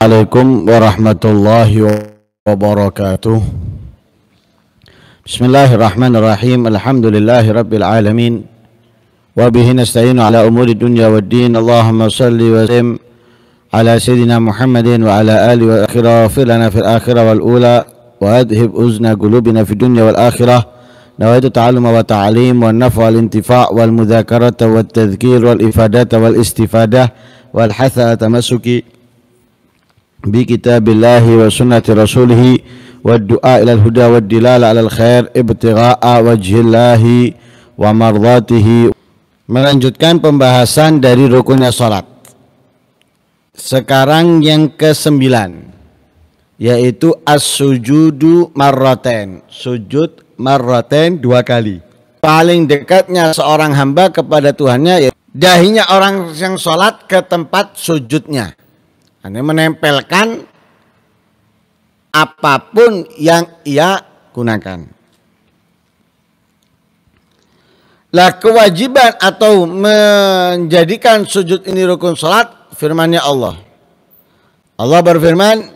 عليكم ورحمة الله وبركاته بسم الله الرحمن الرحيم الحمد لله رب العالمين وبه نستعين على أمور الدنيا والدين اللهم صل وسلم على سيدنا محمد وعلى آله والآخرة واغفر لنا في الآخرة والأولى وأذهب أذن قلوبنا في الدنيا والآخرة نويت التعلم والتعليم والنفع والانتفاع والمذاكرة والتذكير والإفادة والاستفادة والحث على تمسك Bi wa wa du'a ila al-huda wa dilala ala al-khair ابتغاء wajhillahi wa mardatihi melanjutkan pembahasan dari rukunnya salat sekarang yang kesembilan yaitu as-sujudu marraten sujud marraten dua kali paling dekatnya seorang hamba kepada Tuhannya dahinya orang yang sholat ke tempat sujudnya anda menempelkan apapun yang ia gunakan. Lah kewajiban atau menjadikan sujud ini rukun salat firmannya Allah. Allah berfirman,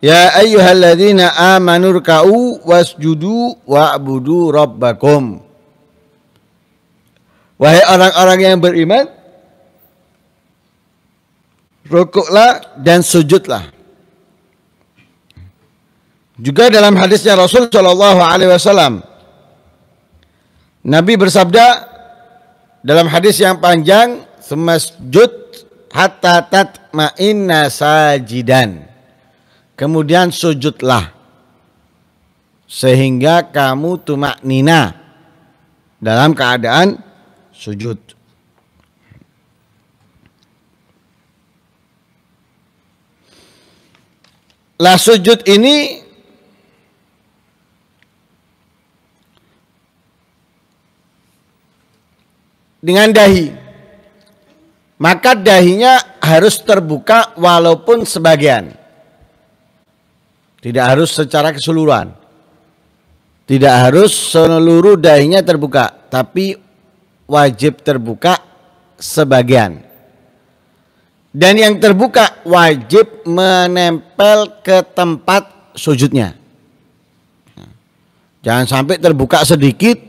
"Ya ayyuhalladzina amanu ruk'u wasjudu wa'budu rabbakum." Wahai orang-orang yang beriman, rukuklah dan sujudlah. Juga dalam hadisnya Rasul Shallallahu Alaihi Wasallam, Nabi bersabda dalam hadis yang panjang, semasjud hatta tatma'inna sajidan. Kemudian sujudlah sehingga kamu tumak nina dalam keadaan sujud. Lah sujud ini dengan dahi. Maka dahinya harus terbuka walaupun sebagian. Tidak harus secara keseluruhan. Tidak harus seluruh dahinya terbuka, tapi wajib terbuka sebagian. Dan yang terbuka wajib menempel ke tempat sujudnya. Jangan sampai terbuka sedikit,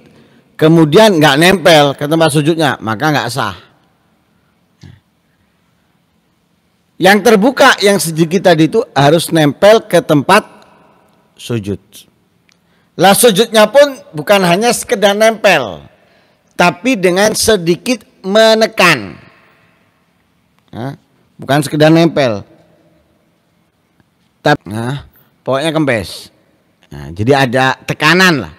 kemudian nggak nempel ke tempat sujudnya, maka nggak sah. Yang terbuka yang sedikit tadi itu harus nempel ke tempat sujud. Lah sujudnya pun bukan hanya sekedar nempel, tapi dengan sedikit menekan. Nah, bukan sekedar nempel tapi nah, pokoknya kempes nah, jadi ada tekanan lah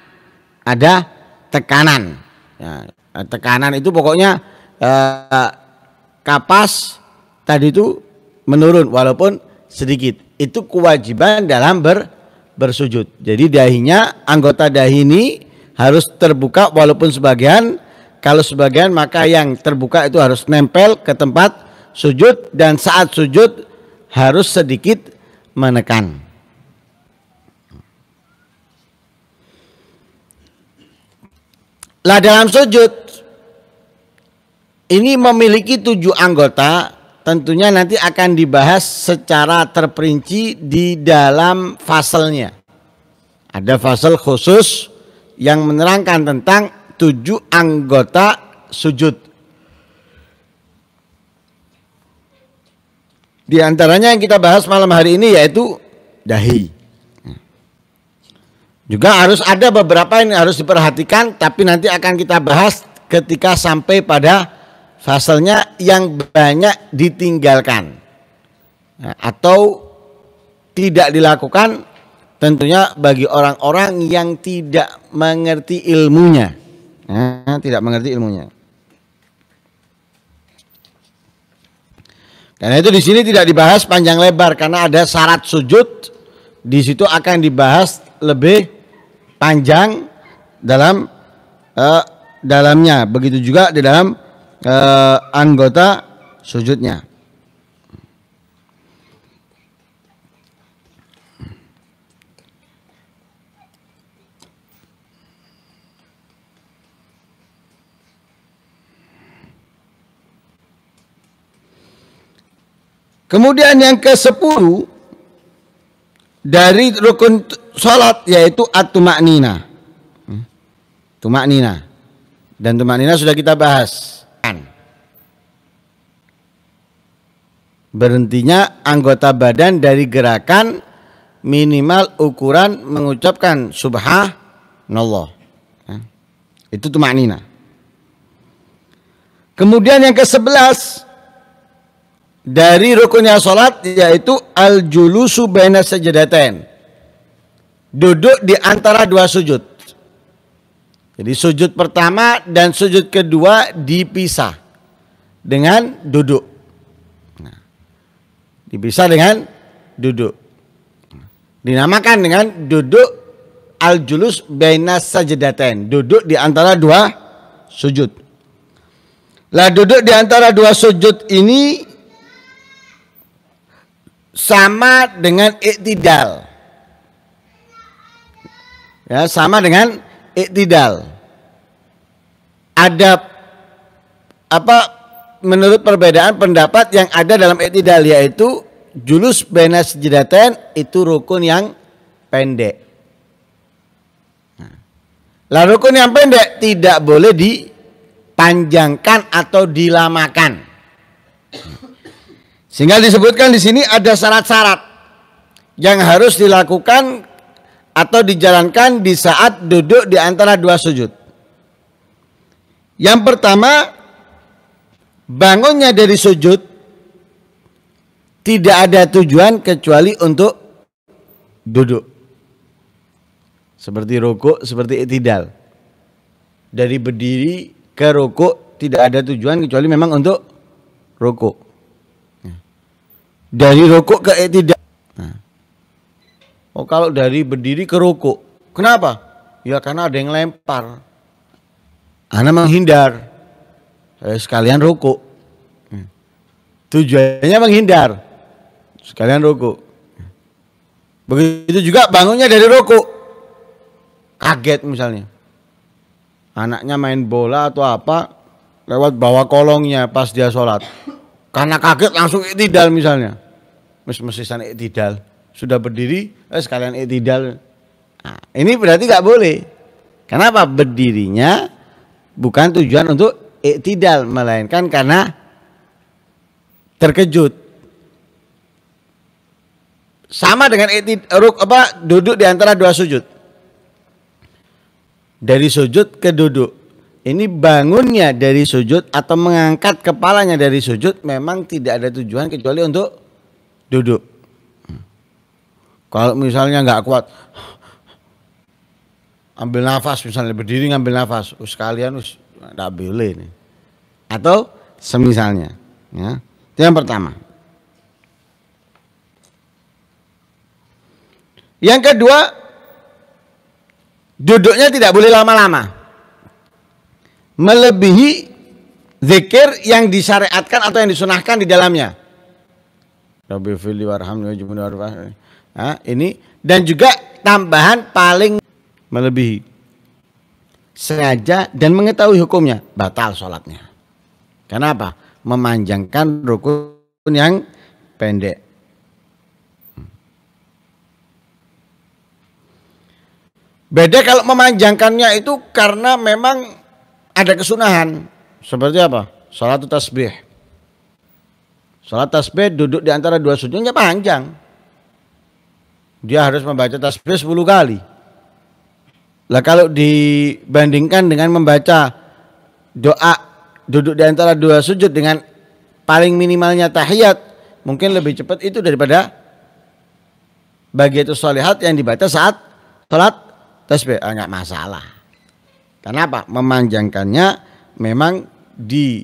ada tekanan nah, tekanan itu pokoknya eh, kapas tadi itu menurun walaupun sedikit itu kewajiban dalam ber bersujud jadi dahinya anggota dahi ini harus terbuka walaupun sebagian kalau sebagian maka yang terbuka itu harus nempel ke tempat sujud dan saat sujud harus sedikit menekan. Lah dalam sujud ini memiliki tujuh anggota tentunya nanti akan dibahas secara terperinci di dalam fasalnya. Ada fasal khusus yang menerangkan tentang tujuh anggota sujud. Di antaranya yang kita bahas malam hari ini yaitu dahi. Juga harus ada beberapa yang harus diperhatikan tapi nanti akan kita bahas ketika sampai pada fasenya yang banyak ditinggalkan nah, atau tidak dilakukan tentunya bagi orang-orang yang tidak mengerti ilmunya. Nah, tidak mengerti ilmunya. Dan itu di sini tidak dibahas panjang lebar karena ada syarat sujud. Di situ akan dibahas lebih panjang dalam uh, dalamnya. Begitu juga di dalam uh, anggota sujudnya. Kemudian yang ke sepuluh dari rukun sholat yaitu atumak nina. Hmm? Tumak nina. Dan tumak nina sudah kita bahas. Berhentinya anggota badan dari gerakan minimal ukuran mengucapkan subhanallah. Hmm? Itu tumak nina. Kemudian yang ke sebelas dari rukunnya sholat yaitu al-julusu baina sajadatain. Duduk di antara dua sujud. Jadi sujud pertama dan sujud kedua dipisah dengan duduk. Nah, dipisah dengan duduk. Dinamakan dengan duduk al-julus baina sajadatain, duduk di antara dua sujud. Lah duduk di antara dua sujud ini sama dengan iktidal. Ya, sama dengan iktidal. Ada apa menurut perbedaan pendapat yang ada dalam iktidal yaitu julus bena sejidaten itu rukun yang pendek. Nah, lah rukun yang pendek tidak boleh dipanjangkan atau dilamakan. Sehingga disebutkan di sini ada syarat-syarat yang harus dilakukan atau dijalankan di saat duduk di antara dua sujud. Yang pertama, bangunnya dari sujud tidak ada tujuan kecuali untuk duduk. Seperti rokok, seperti itidal. Dari berdiri ke rokok tidak ada tujuan kecuali memang untuk rokok. Dari rokok ke tidak. Nah. Oh kalau dari berdiri ke rokok. Kenapa? Ya karena ada yang lempar. Anda menghindar. Saya eh, sekalian rokok. Hmm. Tujuannya menghindar. Sekalian rokok. Begitu juga bangunnya dari rokok. Kaget misalnya. Anaknya main bola atau apa lewat bawah kolongnya pas dia sholat karena kaget langsung iktidal misalnya. Mes-mesisan iktidal. Sudah berdiri, eh, sekalian iktidal. Nah, ini berarti nggak boleh. Kenapa? Berdirinya bukan tujuan untuk iktidal. Melainkan karena terkejut. Sama dengan iktid, ruk, apa, duduk di antara dua sujud. Dari sujud ke duduk ini bangunnya dari sujud atau mengangkat kepalanya dari sujud memang tidak ada tujuan kecuali untuk duduk. Kalau misalnya nggak kuat, ambil nafas misalnya berdiri ngambil nafas, us kalian us nggak boleh ini. Atau semisalnya, ya. Itu yang pertama. Yang kedua, duduknya tidak boleh lama-lama melebihi zikir yang disyariatkan atau yang disunahkan di dalamnya. ini dan juga tambahan paling melebihi sengaja dan mengetahui hukumnya batal sholatnya. Kenapa? Memanjangkan rukun yang pendek. Beda kalau memanjangkannya itu karena memang ada kesunahan seperti apa? Salat tasbih. Salat tasbih duduk di antara dua sujudnya panjang. Dia harus membaca tasbih 10 kali. Lah kalau dibandingkan dengan membaca doa duduk di antara dua sujud dengan paling minimalnya tahiyat mungkin lebih cepat itu daripada bagi itu salihat yang dibaca saat salat tasbih. Ah, masalah. Karena apa? Memanjangkannya memang di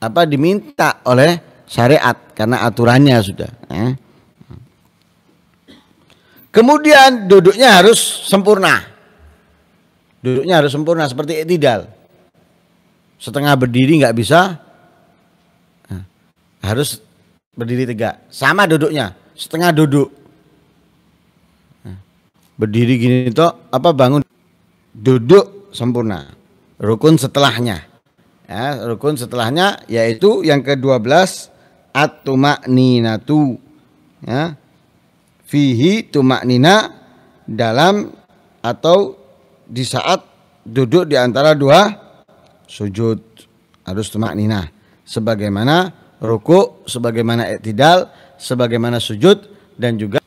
apa diminta oleh syariat karena aturannya sudah. Eh. Kemudian duduknya harus sempurna. Duduknya harus sempurna seperti tidal. Setengah berdiri nggak bisa. Ya. harus berdiri tegak. Sama duduknya, setengah duduk. Ya. berdiri gini itu apa bangun duduk sempurna. Rukun setelahnya. Ya, rukun setelahnya yaitu yang ke-12 at-tumakninatu. Ya. Fihi tumaknina dalam atau di saat duduk di antara dua sujud harus tumaknina sebagaimana rukuk sebagaimana iktidal sebagaimana sujud dan juga